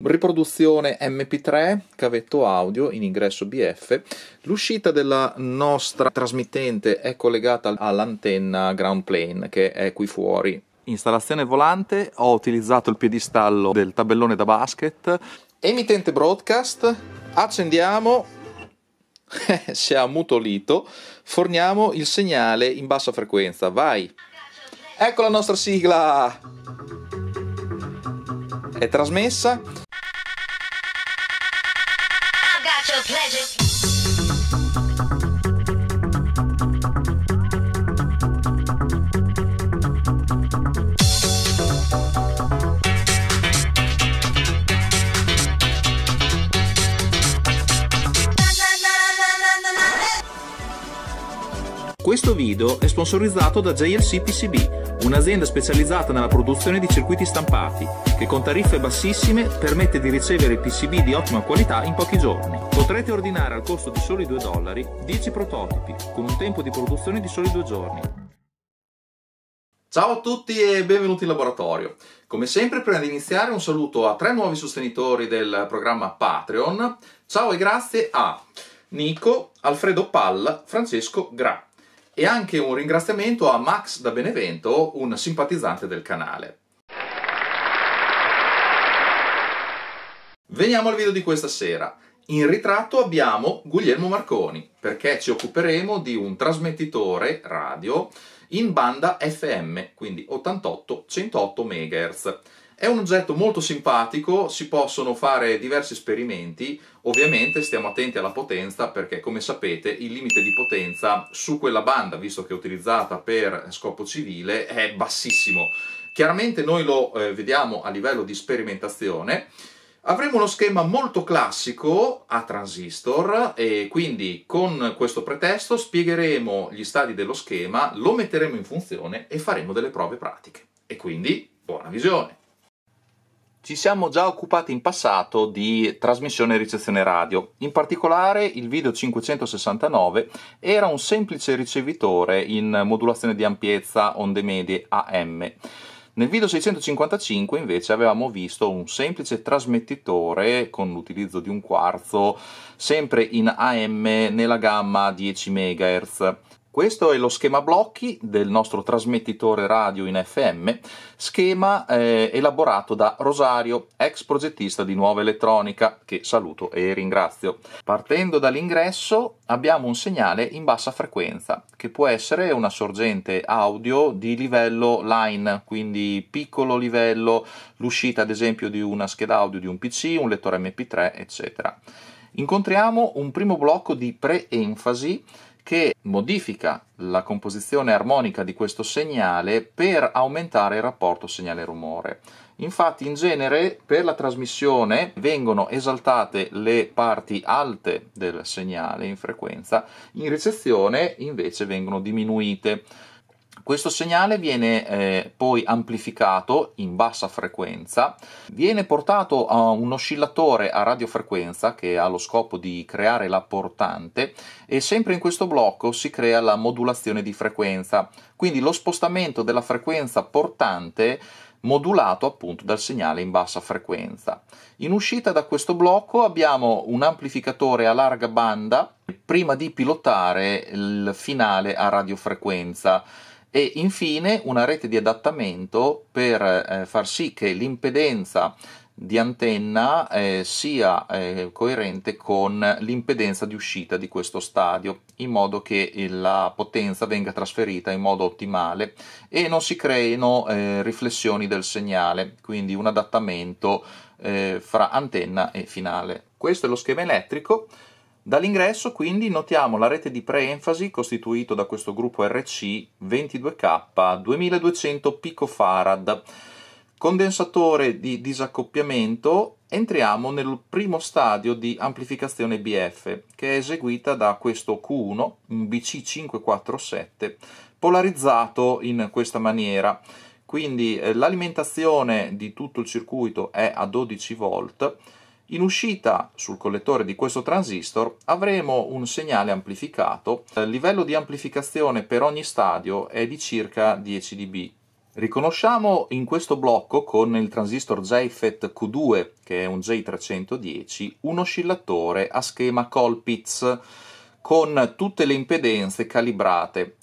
Riproduzione MP3, cavetto audio in ingresso BF. L'uscita della nostra trasmittente è collegata all'antenna ground plane che è qui fuori. Installazione volante, ho utilizzato il piedistallo del tabellone da basket. Emittente broadcast, accendiamo, si è ammutolito, forniamo il segnale in bassa frequenza, vai! Ecco la nostra sigla! È trasmessa pleasure. video è sponsorizzato da JLC PCB, un'azienda specializzata nella produzione di circuiti stampati, che con tariffe bassissime permette di ricevere PCB di ottima qualità in pochi giorni. Potrete ordinare al costo di soli 2 dollari 10 prototipi, con un tempo di produzione di soli 2 giorni. Ciao a tutti e benvenuti in laboratorio. Come sempre, prima di iniziare, un saluto a tre nuovi sostenitori del programma Patreon. Ciao e grazie a Nico, Alfredo Palla, Francesco Grappa e anche un ringraziamento a Max da Benevento, un simpatizzante del canale. Veniamo al video di questa sera. In ritratto abbiamo Guglielmo Marconi, perché ci occuperemo di un trasmettitore radio in banda FM, quindi 88-108 MHz. È un oggetto molto simpatico, si possono fare diversi esperimenti, ovviamente stiamo attenti alla potenza perché come sapete il limite di potenza su quella banda, visto che è utilizzata per scopo civile, è bassissimo. Chiaramente noi lo eh, vediamo a livello di sperimentazione, Avremo uno schema molto classico a transistor e quindi con questo pretesto spiegheremo gli stadi dello schema, lo metteremo in funzione e faremo delle prove pratiche. E quindi buona visione! Ci siamo già occupati in passato di trasmissione e ricezione radio, in particolare il video 569 era un semplice ricevitore in modulazione di ampiezza onde medie AM. Nel video 655 invece avevamo visto un semplice trasmettitore con l'utilizzo di un quarzo sempre in AM nella gamma 10 MHz. Questo è lo schema blocchi del nostro trasmettitore radio in FM, schema eh, elaborato da Rosario, ex progettista di Nuova Elettronica, che saluto e ringrazio. Partendo dall'ingresso abbiamo un segnale in bassa frequenza, che può essere una sorgente audio di livello line, quindi piccolo livello, l'uscita ad esempio di una scheda audio di un PC, un lettore MP3, eccetera. Incontriamo un primo blocco di pre-enfasi che modifica la composizione armonica di questo segnale per aumentare il rapporto segnale-rumore. Infatti in genere per la trasmissione vengono esaltate le parti alte del segnale in frequenza, in ricezione invece vengono diminuite. Questo segnale viene eh, poi amplificato in bassa frequenza, viene portato a un oscillatore a radiofrequenza che ha lo scopo di creare la portante e sempre in questo blocco si crea la modulazione di frequenza, quindi lo spostamento della frequenza portante modulato appunto dal segnale in bassa frequenza. In uscita da questo blocco abbiamo un amplificatore a larga banda prima di pilotare il finale a radiofrequenza e infine una rete di adattamento per eh, far sì che l'impedenza di antenna eh, sia eh, coerente con l'impedenza di uscita di questo stadio in modo che la potenza venga trasferita in modo ottimale e non si creino eh, riflessioni del segnale quindi un adattamento eh, fra antenna e finale questo è lo schema elettrico Dall'ingresso quindi notiamo la rete di preenfasi costituito da questo gruppo RC 22K 2200 picofarad. Condensatore di disaccoppiamento, entriamo nel primo stadio di amplificazione BF che è eseguita da questo Q1, un BC547, polarizzato in questa maniera. Quindi eh, l'alimentazione di tutto il circuito è a 12 volt in uscita sul collettore di questo transistor avremo un segnale amplificato, il livello di amplificazione per ogni stadio è di circa 10 dB. Riconosciamo in questo blocco con il transistor JFET Q2, che è un J310, un oscillatore a schema Colpitz con tutte le impedenze calibrate.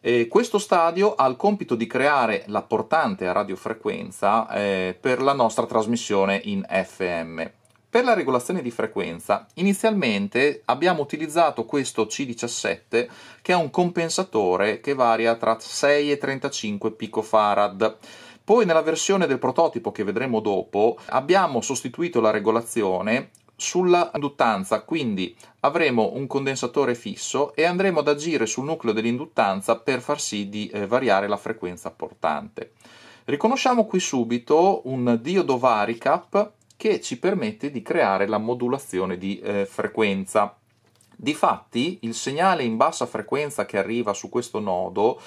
E questo stadio ha il compito di creare la portante a radiofrequenza eh, per la nostra trasmissione in FM. Per la regolazione di frequenza, inizialmente abbiamo utilizzato questo C17 che è un compensatore che varia tra 6 e 35 picofarad. Poi nella versione del prototipo che vedremo dopo abbiamo sostituito la regolazione sulla induttanza, quindi avremo un condensatore fisso e andremo ad agire sul nucleo dell'induttanza per far sì di eh, variare la frequenza portante. Riconosciamo qui subito un diodo varicap che ci permette di creare la modulazione di eh, frequenza. Difatti, il segnale in bassa frequenza che arriva su questo nodo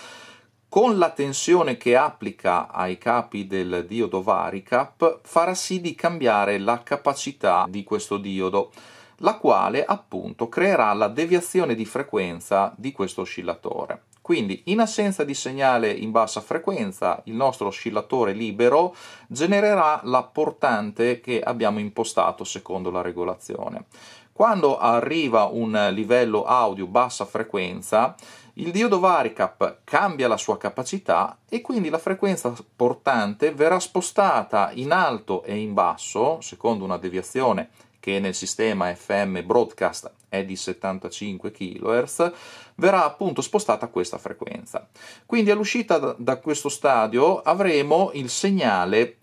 con la tensione che applica ai capi del diodo Varicap farà sì di cambiare la capacità di questo diodo, la quale appunto creerà la deviazione di frequenza di questo oscillatore. Quindi in assenza di segnale in bassa frequenza il nostro oscillatore libero genererà la portante che abbiamo impostato secondo la regolazione. Quando arriva un livello audio bassa frequenza, il diodo varicap cambia la sua capacità e quindi la frequenza portante verrà spostata in alto e in basso, secondo una deviazione che nel sistema FM broadcast è di 75 kHz, verrà appunto spostata a questa frequenza. Quindi all'uscita da questo stadio avremo il segnale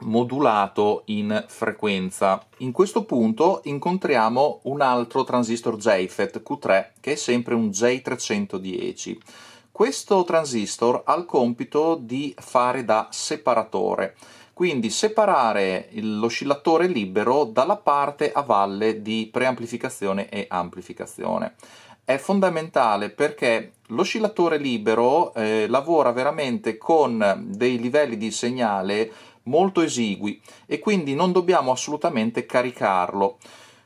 modulato in frequenza. In questo punto incontriamo un altro transistor JFET Q3 che è sempre un J310. Questo transistor ha il compito di fare da separatore quindi separare l'oscillatore libero dalla parte a valle di preamplificazione e amplificazione. È fondamentale perché l'oscillatore libero eh, lavora veramente con dei livelli di segnale molto esigui e quindi non dobbiamo assolutamente caricarlo.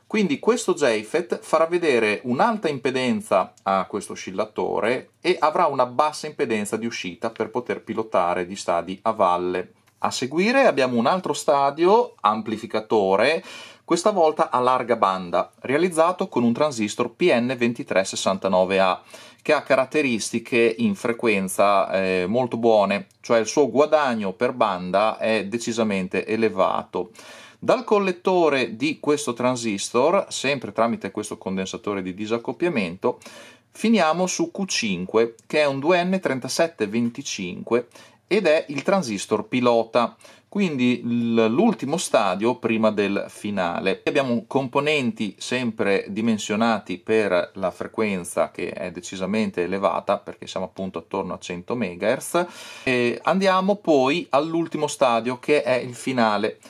Quindi questo JFET farà vedere un'alta impedenza a questo oscillatore e avrà una bassa impedenza di uscita per poter pilotare gli stadi a valle. A seguire abbiamo un altro stadio amplificatore, questa volta a larga banda, realizzato con un transistor PN2369A che ha caratteristiche in frequenza eh, molto buone, cioè il suo guadagno per banda è decisamente elevato. Dal collettore di questo transistor, sempre tramite questo condensatore di disaccoppiamento, finiamo su Q5 che è un 2N3725 ed è il transistor pilota, quindi l'ultimo stadio prima del finale. Abbiamo componenti sempre dimensionati per la frequenza che è decisamente elevata perché siamo appunto attorno a 100 MHz e andiamo poi all'ultimo stadio che è il finale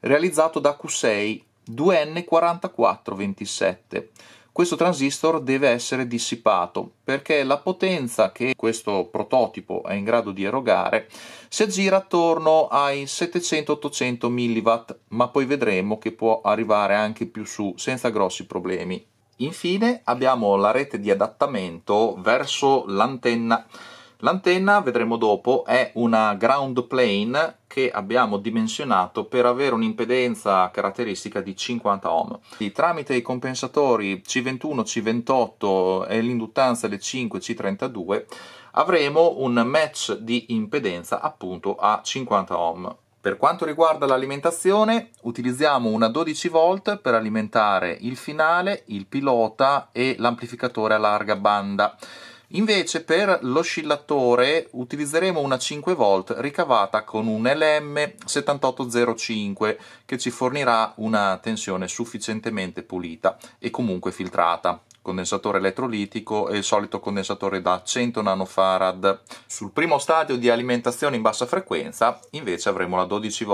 realizzato da Q6 2N4427 questo transistor deve essere dissipato perché la potenza che questo prototipo è in grado di erogare si aggira attorno ai 700-800 mW, ma poi vedremo che può arrivare anche più su senza grossi problemi. Infine abbiamo la rete di adattamento verso l'antenna L'antenna, vedremo dopo, è una ground plane che abbiamo dimensionato per avere un'impedenza caratteristica di 50 ohm. Tramite i compensatori C21, C28 e l'induttanza del 5 C32 avremo un match di impedenza appunto a 50 ohm. Per quanto riguarda l'alimentazione, utilizziamo una 12 v per alimentare il finale, il pilota e l'amplificatore a larga banda. Invece per l'oscillatore utilizzeremo una 5V ricavata con un LM7805 che ci fornirà una tensione sufficientemente pulita e comunque filtrata condensatore elettrolitico e il solito condensatore da 100 nanofarad. Sul primo stadio di alimentazione in bassa frequenza invece avremo la 12 v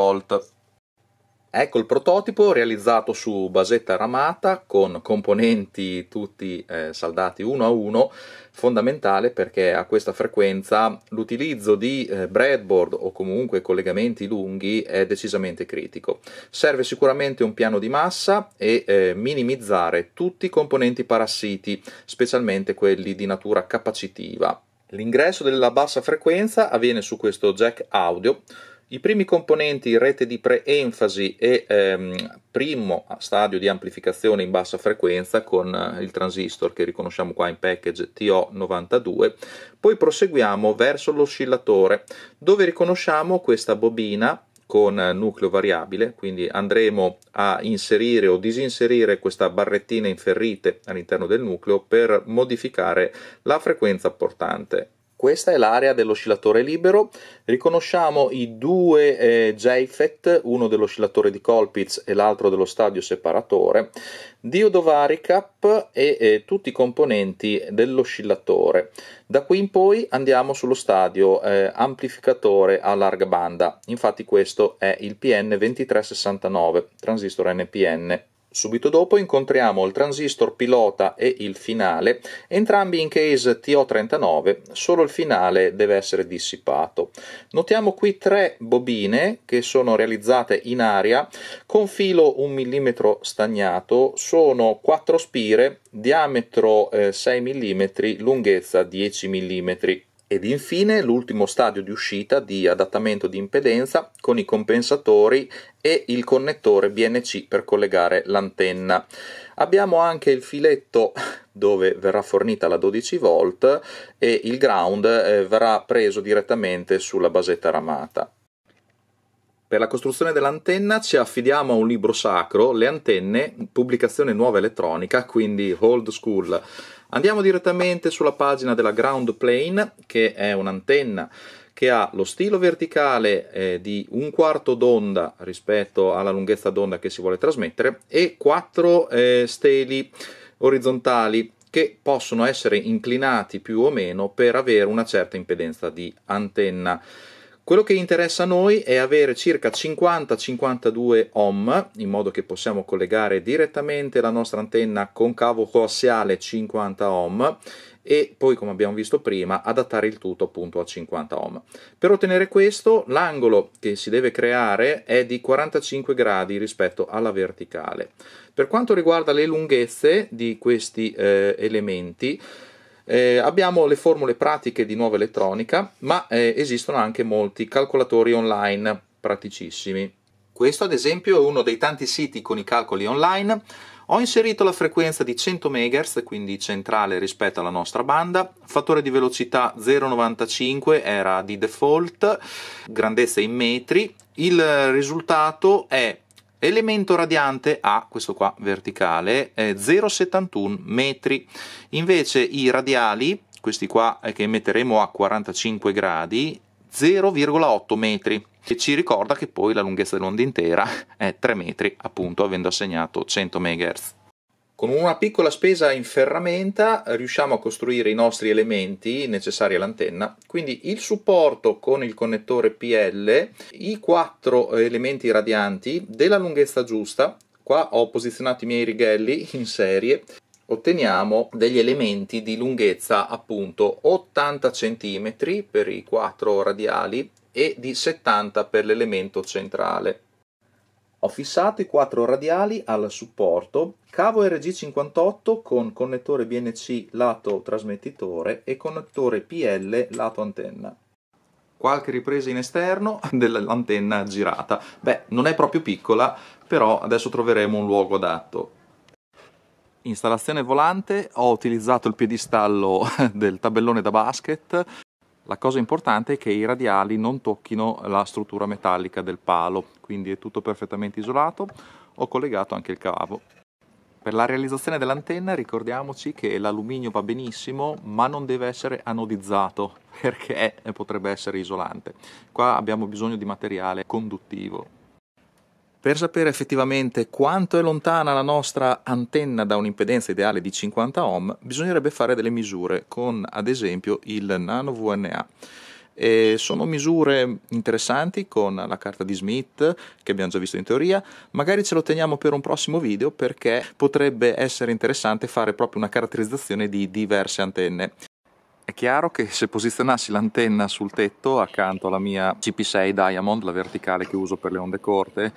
Ecco il prototipo realizzato su basetta ramata con componenti tutti eh, saldati uno a uno, fondamentale perché a questa frequenza l'utilizzo di eh, breadboard o comunque collegamenti lunghi è decisamente critico. Serve sicuramente un piano di massa e eh, minimizzare tutti i componenti parassiti, specialmente quelli di natura capacitiva. L'ingresso della bassa frequenza avviene su questo jack audio i primi componenti in rete di pre-enfasi e ehm, primo stadio di amplificazione in bassa frequenza con eh, il transistor che riconosciamo qua in package TO92, poi proseguiamo verso l'oscillatore dove riconosciamo questa bobina con eh, nucleo variabile, quindi andremo a inserire o disinserire questa barrettina in ferrite all'interno del nucleo per modificare la frequenza portante questa è l'area dell'oscillatore libero, riconosciamo i due eh, JFET, uno dell'oscillatore di Colpitz e l'altro dello stadio separatore, diodo varicap e eh, tutti i componenti dell'oscillatore. Da qui in poi andiamo sullo stadio eh, amplificatore a larga banda, infatti questo è il PN2369, transistor NPN. Subito dopo incontriamo il transistor pilota e il finale, entrambi in case TO39, solo il finale deve essere dissipato. Notiamo qui tre bobine che sono realizzate in aria con filo 1 mm stagnato, sono quattro spire, diametro 6 eh, mm, lunghezza 10 mm. Ed infine l'ultimo stadio di uscita di adattamento di impedenza con i compensatori e il connettore BNC per collegare l'antenna. Abbiamo anche il filetto dove verrà fornita la 12 v e il ground eh, verrà preso direttamente sulla basetta ramata. Per la costruzione dell'antenna ci affidiamo a un libro sacro, Le antenne, pubblicazione nuova elettronica, quindi old school Andiamo direttamente sulla pagina della Ground Plane, che è un'antenna che ha lo stilo verticale eh, di un quarto d'onda rispetto alla lunghezza d'onda che si vuole trasmettere e quattro eh, steli orizzontali che possono essere inclinati più o meno per avere una certa impedenza di antenna. Quello che interessa a noi è avere circa 50-52 ohm, in modo che possiamo collegare direttamente la nostra antenna con cavo coassiale 50 ohm e poi, come abbiamo visto prima, adattare il tutto appunto a 50 ohm. Per ottenere questo, l'angolo che si deve creare è di 45 gradi rispetto alla verticale. Per quanto riguarda le lunghezze di questi eh, elementi, eh, abbiamo le formule pratiche di nuova elettronica, ma eh, esistono anche molti calcolatori online praticissimi. Questo ad esempio è uno dei tanti siti con i calcoli online. Ho inserito la frequenza di 100 MHz, quindi centrale rispetto alla nostra banda, fattore di velocità 0,95 era di default, grandezza in metri, il risultato è Elemento radiante A, questo qua verticale, 0,71 metri, invece i radiali, questi qua eh, che metteremo a 45 gradi, 0,8 metri che ci ricorda che poi la lunghezza dell'onda intera è 3 metri appunto avendo assegnato 100 MHz. Con una piccola spesa in ferramenta eh, riusciamo a costruire i nostri elementi necessari all'antenna, quindi il supporto con il connettore PL, i quattro eh, elementi radianti della lunghezza giusta, qua ho posizionato i miei righelli in serie, otteniamo degli elementi di lunghezza appunto 80 cm per i quattro radiali e di 70 per l'elemento centrale. Ho fissato i quattro radiali al supporto, cavo RG58 con connettore BNC lato trasmettitore e connettore PL lato antenna qualche ripresa in esterno dell'antenna girata. Beh, non è proprio piccola, però adesso troveremo un luogo adatto. Installazione volante, ho utilizzato il piedistallo del tabellone da basket la cosa importante è che i radiali non tocchino la struttura metallica del palo, quindi è tutto perfettamente isolato. Ho collegato anche il cavo. Per la realizzazione dell'antenna ricordiamoci che l'alluminio va benissimo ma non deve essere anodizzato perché potrebbe essere isolante. Qua abbiamo bisogno di materiale conduttivo per sapere effettivamente quanto è lontana la nostra antenna da un'impedenza ideale di 50 ohm, bisognerebbe fare delle misure con ad esempio il nano VNA. E sono misure interessanti con la carta di Smith che abbiamo già visto in teoria, magari ce lo teniamo per un prossimo video perché potrebbe essere interessante fare proprio una caratterizzazione di diverse antenne. È chiaro che se posizionassi l'antenna sul tetto accanto alla mia CP6 Diamond, la verticale che uso per le onde corte,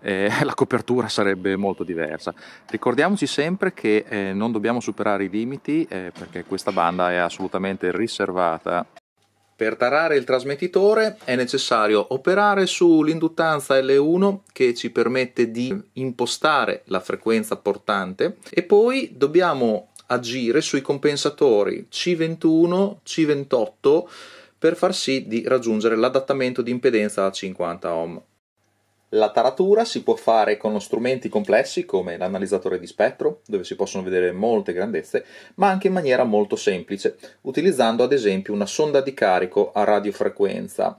eh, la copertura sarebbe molto diversa. Ricordiamoci sempre che eh, non dobbiamo superare i limiti eh, perché questa banda è assolutamente riservata. Per tarare il trasmettitore è necessario operare sull'induttanza L1 che ci permette di impostare la frequenza portante e poi dobbiamo agire sui compensatori C21, C28 per far sì di raggiungere l'adattamento di impedenza a 50 ohm. La taratura si può fare con strumenti complessi come l'analizzatore di spettro, dove si possono vedere molte grandezze, ma anche in maniera molto semplice, utilizzando ad esempio una sonda di carico a radiofrequenza.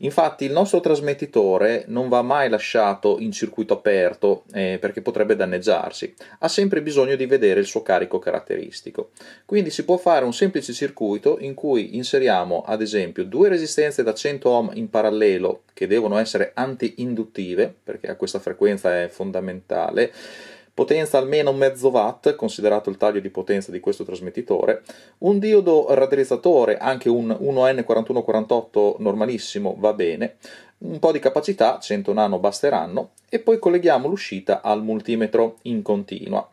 Infatti il nostro trasmettitore non va mai lasciato in circuito aperto eh, perché potrebbe danneggiarsi, ha sempre bisogno di vedere il suo carico caratteristico. Quindi si può fare un semplice circuito in cui inseriamo ad esempio due resistenze da 100 ohm in parallelo che devono essere anti-induttive perché a questa frequenza è fondamentale potenza almeno mezzo watt, considerato il taglio di potenza di questo trasmettitore, un diodo raddrizzatore, anche un 1N4148 normalissimo va bene, un po' di capacità, 100 nano basteranno, e poi colleghiamo l'uscita al multimetro in continua.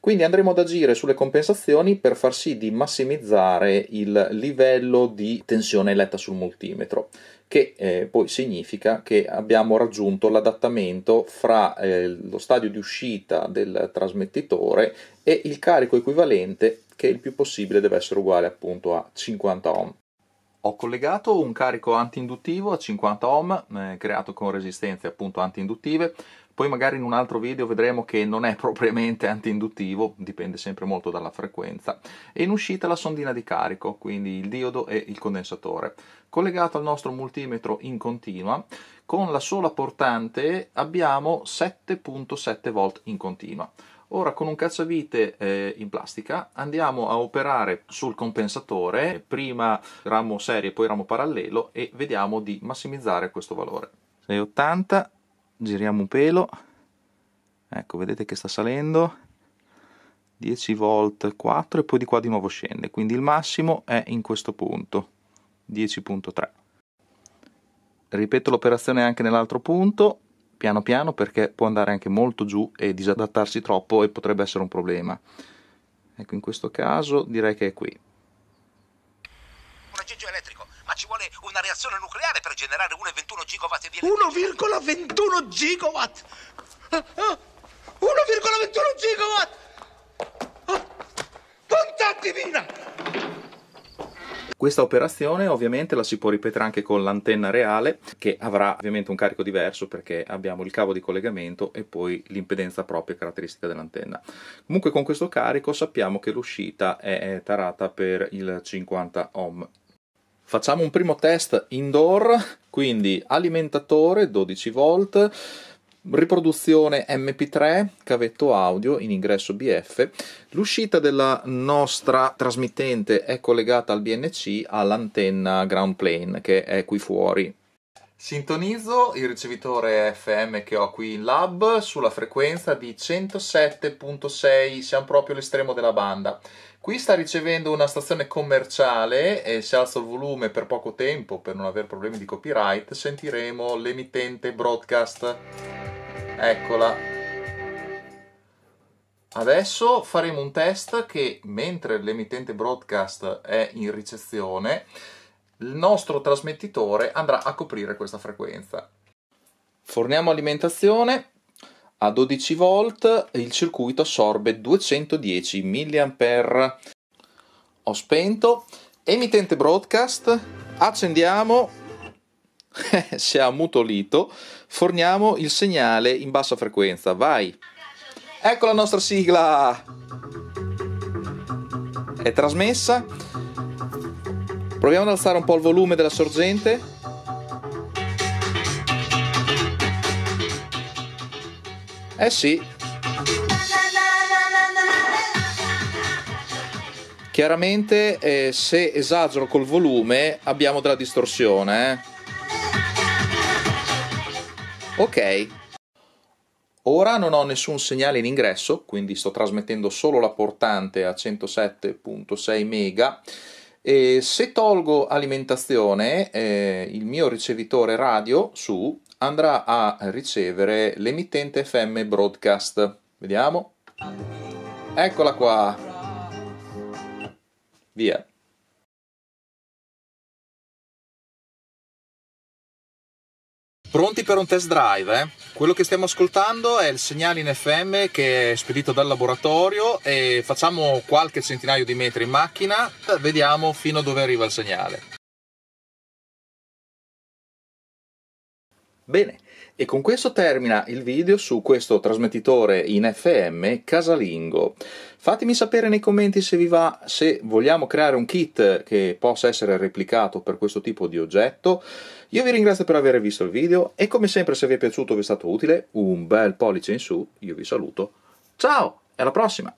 Quindi andremo ad agire sulle compensazioni per far sì di massimizzare il livello di tensione letta sul multimetro che eh, poi significa che abbiamo raggiunto l'adattamento fra eh, lo stadio di uscita del trasmettitore e il carico equivalente che il più possibile deve essere uguale appunto a 50 ohm. Ho collegato un carico antiinduttivo a 50 ohm eh, creato con resistenze appunto antiinduttive poi magari in un altro video vedremo che non è propriamente antiinduttivo, dipende sempre molto dalla frequenza. E in uscita la sondina di carico, quindi il diodo e il condensatore. Collegato al nostro multimetro in continua, con la sola portante abbiamo 7.7 volt in continua. Ora con un cacciavite eh, in plastica andiamo a operare sul compensatore, prima ramo serie poi ramo parallelo e vediamo di massimizzare questo valore. 680 giriamo un pelo ecco vedete che sta salendo 10 volt 4 e poi di qua di nuovo scende quindi il massimo è in questo punto 10.3 ripeto l'operazione anche nell'altro punto piano piano perché può andare anche molto giù e disadattarsi troppo e potrebbe essere un problema ecco in questo caso direi che è qui un aggeggio elettrico ma ci vuole una reazione nucleare per generare 1,21 gigawatt di elettricità. 1,21 gigawatt! 1,21 eh, eh? gigawatt! Bontà eh, divina! Questa operazione ovviamente la si può ripetere anche con l'antenna reale che avrà ovviamente un carico diverso perché abbiamo il cavo di collegamento e poi l'impedenza propria caratteristica dell'antenna. Comunque con questo carico sappiamo che l'uscita è tarata per il 50 ohm Facciamo un primo test indoor, quindi alimentatore 12 volt, riproduzione MP3, cavetto audio in ingresso BF. L'uscita della nostra trasmittente è collegata al BNC all'antenna ground plane che è qui fuori. Sintonizzo il ricevitore FM che ho qui in lab sulla frequenza di 107.6, siamo proprio all'estremo della banda. Qui sta ricevendo una stazione commerciale e se alzo il volume per poco tempo per non avere problemi di copyright sentiremo l'emittente broadcast. Eccola. Adesso faremo un test che mentre l'emittente broadcast è in ricezione il nostro trasmettitore andrà a coprire questa frequenza. Forniamo alimentazione a 12 volt il circuito assorbe 210 mAh. Ho spento, emittente broadcast, accendiamo, eh, si è ammutolito, forniamo il segnale in bassa frequenza, vai. Ecco la nostra sigla. È trasmessa. Proviamo ad alzare un po' il volume della sorgente. Eh sì. Chiaramente eh, se esagero col volume abbiamo della distorsione. Eh? Ok. Ora non ho nessun segnale in ingresso, quindi sto trasmettendo solo la portante a 107.6 mega. E se tolgo alimentazione, eh, il mio ricevitore radio su andrà a ricevere l'emittente FM Broadcast. Vediamo. Eccola qua. Via. Pronti per un test drive? Eh? Quello che stiamo ascoltando è il segnale in FM che è spedito dal laboratorio e facciamo qualche centinaio di metri in macchina, vediamo fino a dove arriva il segnale. Bene, e con questo termina il video su questo trasmettitore in FM casalingo. Fatemi sapere nei commenti se vi va, se vogliamo creare un kit che possa essere replicato per questo tipo di oggetto. Io vi ringrazio per aver visto il video e come sempre se vi è piaciuto vi è stato utile, un bel pollice in su, io vi saluto. Ciao, e alla prossima!